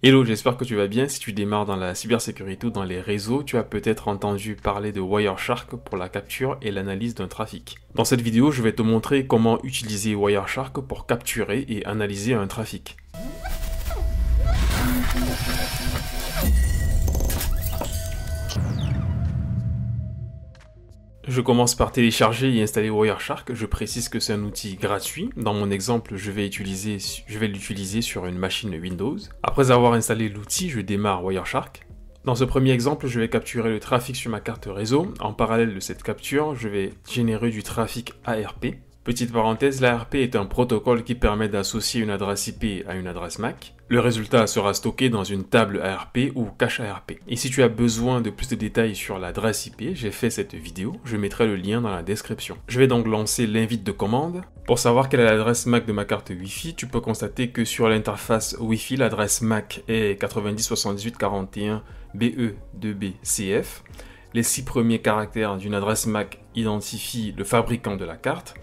Hello, j'espère que tu vas bien. Si tu démarres dans la cybersécurité ou dans les réseaux, tu as peut-être entendu parler de Wireshark pour la capture et l'analyse d'un trafic. Dans cette vidéo, je vais te montrer comment utiliser Wireshark pour capturer et analyser un trafic. Je commence par télécharger et installer Wireshark. Je précise que c'est un outil gratuit. Dans mon exemple, je vais, l'utiliser sur une machine Windows. Après avoir installé l'outil, je démarre Wireshark. Dans ce premier exemple, je vais capturer le trafic sur ma carte réseau. En parallèle de cette capture, je vais générer du trafic ARP. Petite parenthèse, l'ARP est un protocole qui permet d'associer une adresse IP à une adresse MAC. Le résultat sera stocké dans une table ARP ou cache ARP. Et si tu as besoin de plus de détails sur l'adresse IP, j'ai fait cette vidéo, je mettrai le lien dans la description. Je vais donc lancer l'invite de commande. Pour savoir quelle est l'adresse MAC de ma carte Wi-Fi, tu peux constater que sur l'interface Wi-Fi, l'adresse MAC est 907841BE2BCF. Les six premiers caractères d'une adresse MAC identifient le fabricant de la carte.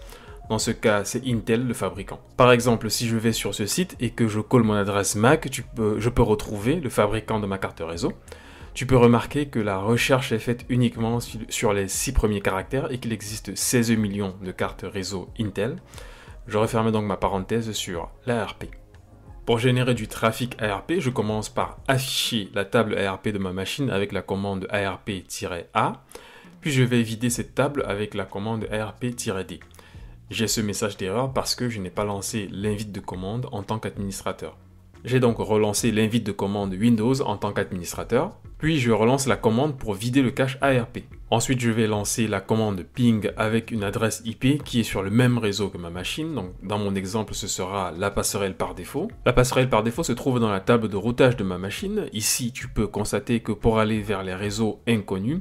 Dans ce cas, c'est Intel le fabricant. Par exemple, si je vais sur ce site et que je colle mon adresse MAC, je peux retrouver le fabricant de ma carte réseau. Tu peux remarquer que la recherche est faite uniquement sur les 6 premiers caractères et qu'il existe 16 millions de cartes réseau Intel. Je referme donc ma parenthèse sur l'ARP. Pour générer du trafic ARP, je commence par afficher la table ARP de ma machine avec la commande ARP-A, puis je vais vider cette table avec la commande ARP-D. J'ai ce message d'erreur parce que je n'ai pas lancé l'invite de commande en tant qu'administrateur. J'ai donc relancé l'invite de commande Windows en tant qu'administrateur, puis je relance la commande pour vider le cache ARP. Ensuite, je vais lancer la commande ping avec une adresse IP qui est sur le même réseau que ma machine. Donc, dans mon exemple, ce sera la passerelle par défaut. La passerelle par défaut se trouve dans la table de routage de ma machine. Ici, tu peux constater que pour aller vers les réseaux inconnus,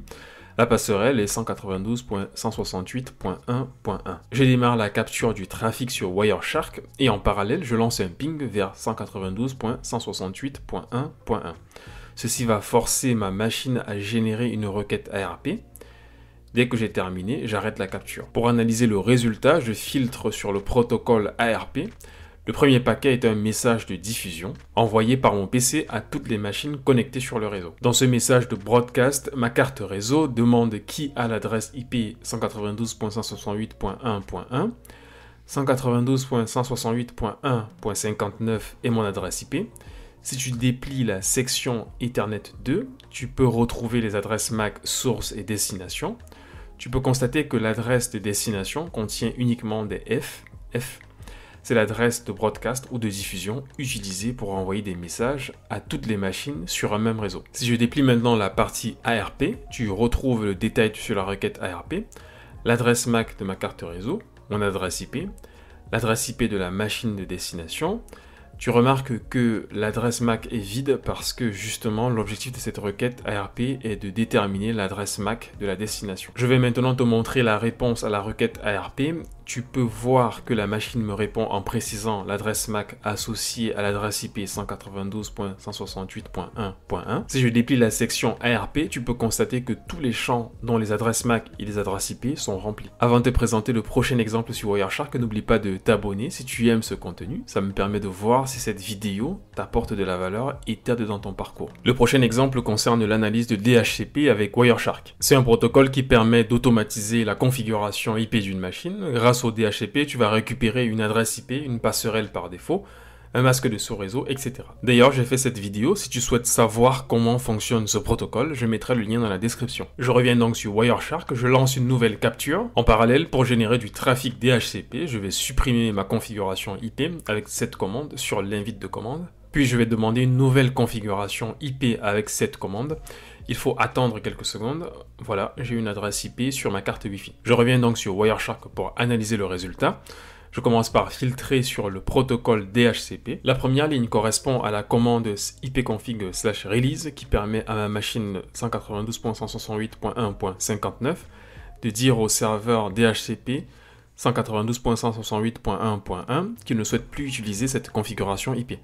la passerelle est 192.168.1.1. Je démarre la capture du trafic sur Wireshark et en parallèle, je lance un ping vers 192.168.1.1. Ceci va forcer ma machine à générer une requête ARP. Dès que j'ai terminé, j'arrête la capture. Pour analyser le résultat, je filtre sur le protocole ARP le premier paquet est un message de diffusion envoyé par mon PC à toutes les machines connectées sur le réseau. Dans ce message de broadcast, ma carte réseau demande qui a l'adresse IP 192.168.1.1, 192.168.1.59 est mon adresse IP. Si tu déplies la section Ethernet 2, tu peux retrouver les adresses MAC source et destination. Tu peux constater que l'adresse de destination contient uniquement des F, F c'est l'adresse de broadcast ou de diffusion utilisée pour envoyer des messages à toutes les machines sur un même réseau. Si je déplie maintenant la partie ARP, tu retrouves le détail sur la requête ARP, l'adresse MAC de ma carte réseau, mon adresse IP, l'adresse IP de la machine de destination. Tu remarques que l'adresse MAC est vide parce que justement l'objectif de cette requête ARP est de déterminer l'adresse MAC de la destination. Je vais maintenant te montrer la réponse à la requête ARP tu peux voir que la machine me répond en précisant l'adresse MAC associée à l'adresse IP 192.168.1.1. Si je déplie la section ARP, tu peux constater que tous les champs dont les adresses MAC et les adresses IP sont remplis. Avant de te présenter le prochain exemple sur Wireshark, n'oublie pas de t'abonner si tu aimes ce contenu. Ça me permet de voir si cette vidéo t'apporte de la valeur et t'aide dans ton parcours. Le prochain exemple concerne l'analyse de DHCP avec Wireshark. C'est un protocole qui permet d'automatiser la configuration IP d'une machine grâce au DHCP, tu vas récupérer une adresse IP, une passerelle par défaut, un masque de sous-réseau, etc. D'ailleurs, j'ai fait cette vidéo, si tu souhaites savoir comment fonctionne ce protocole, je mettrai le lien dans la description. Je reviens donc sur Wireshark, je lance une nouvelle capture. En parallèle, pour générer du trafic DHCP, je vais supprimer ma configuration IP avec cette commande sur l'invite de commande. Puis je vais demander une nouvelle configuration IP avec cette commande. Il faut attendre quelques secondes. Voilà, j'ai une adresse IP sur ma carte Wi-Fi. Je reviens donc sur Wireshark pour analyser le résultat. Je commence par filtrer sur le protocole DHCP. La première ligne correspond à la commande ipconfig release qui permet à ma machine 192.168.1.59 de dire au serveur DHCP 192.168.1.1 qui ne souhaite plus utiliser cette configuration IP.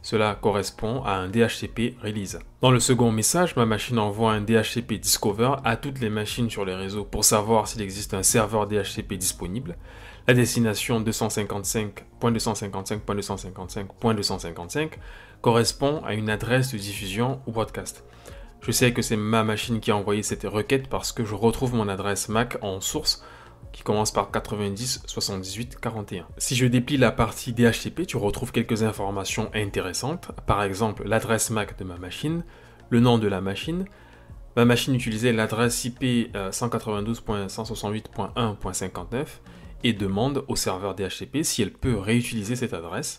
Cela correspond à un DHCP release. Dans le second message, ma machine envoie un DHCP discover à toutes les machines sur les réseaux pour savoir s'il existe un serveur DHCP disponible. La destination 255.255.255.255 correspond à une adresse de diffusion ou broadcast. Je sais que c'est ma machine qui a envoyé cette requête parce que je retrouve mon adresse MAC en source qui commence par 90 78 41. Si je déplie la partie DHCP, tu retrouves quelques informations intéressantes, par exemple l'adresse MAC de ma machine, le nom de la machine, ma machine utilisait l'adresse IP 192.168.1.59 euh, et demande au serveur DHCP si elle peut réutiliser cette adresse.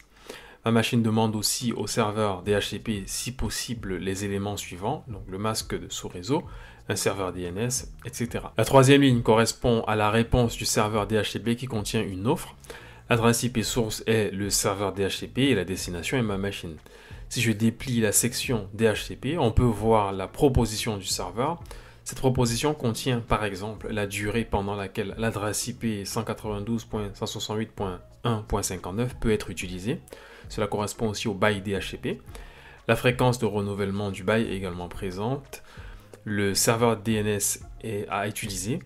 Ma machine demande aussi au serveur DHCP si possible les éléments suivants, donc le masque de sous-réseau, un serveur DNS, etc. La troisième ligne correspond à la réponse du serveur DHCP qui contient une offre. L'adresse IP source est le serveur DHCP et la destination est ma machine. Si je déplie la section DHCP, on peut voir la proposition du serveur. Cette proposition contient par exemple la durée pendant laquelle l'adresse IP 192.168.1.59 peut être utilisée. Cela correspond aussi au bail DHCP. La fréquence de renouvellement du bail est également présente le serveur DNS est à utiliser,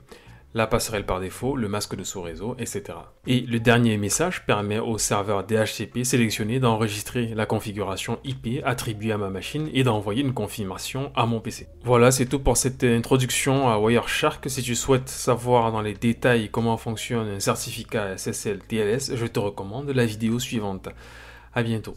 la passerelle par défaut, le masque de sous-réseau, etc. Et le dernier message permet au serveur DHCP sélectionné d'enregistrer la configuration IP attribuée à ma machine et d'envoyer une confirmation à mon PC. Voilà, c'est tout pour cette introduction à Wireshark. Si tu souhaites savoir dans les détails comment fonctionne un certificat SSL TLS, je te recommande la vidéo suivante. À bientôt.